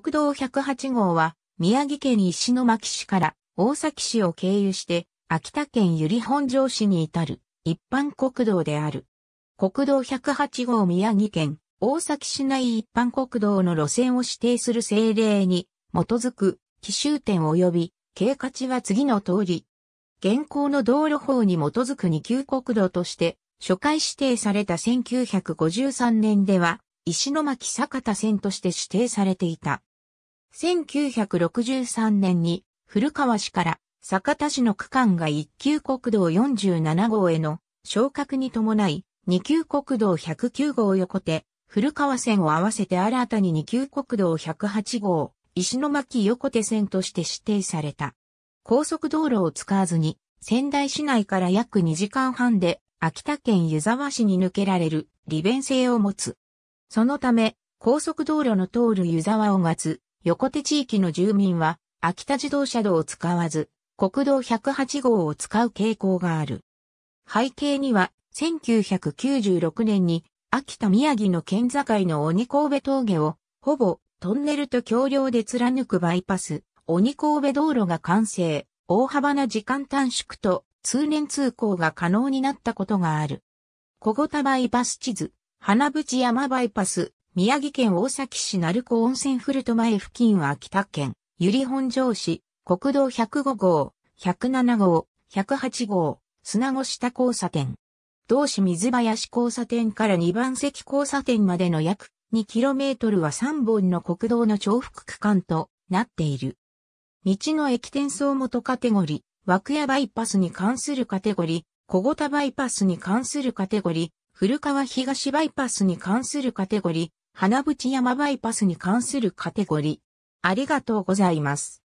国道108号は、宮城県石巻市から大崎市を経由して、秋田県由利本荘市に至る一般国道である。国道108号宮城県大崎市内一般国道の路線を指定する政令に基づく奇襲点及び経過値は次の通り。現行の道路法に基づく二級国道として初回指定された1953年では石巻坂田線として指定されていた。1963年に古川市から坂田市の区間が一級国道47号への昇格に伴い、二級国道109号横手、古川線を合わせて新たに二級国道108号、石巻横手線として指定された。高速道路を使わずに、仙台市内から約2時間半で、秋田県湯沢市に抜けられる利便性を持つ、そのため、高速道路の通る湯沢をがつ、横手地域の住民は、秋田自動車道を使わず、国道108号を使う傾向がある。背景には、1996年に、秋田宮城の県境の鬼神戸峠を、ほぼ、トンネルと橋梁で貫くバイパス、鬼神戸道路が完成、大幅な時間短縮と、通年通行が可能になったことがある。小ごたバイパス地図、花淵山バイパス、宮城県大崎市鳴子温泉古戸前付近は秋田県、由利本荘市、国道105号、107号、108号、砂子下交差点。同市水林交差点から2番席交差点までの約 2km は3本の国道の重複区間となっている。道の駅転送元カテゴリー、枠屋バイパスに関するカテゴリー、小型バイパスに関するカテゴリー、古川東バイパスに関するカテゴリー、花淵山バイパスに関するカテゴリー。ありがとうございます。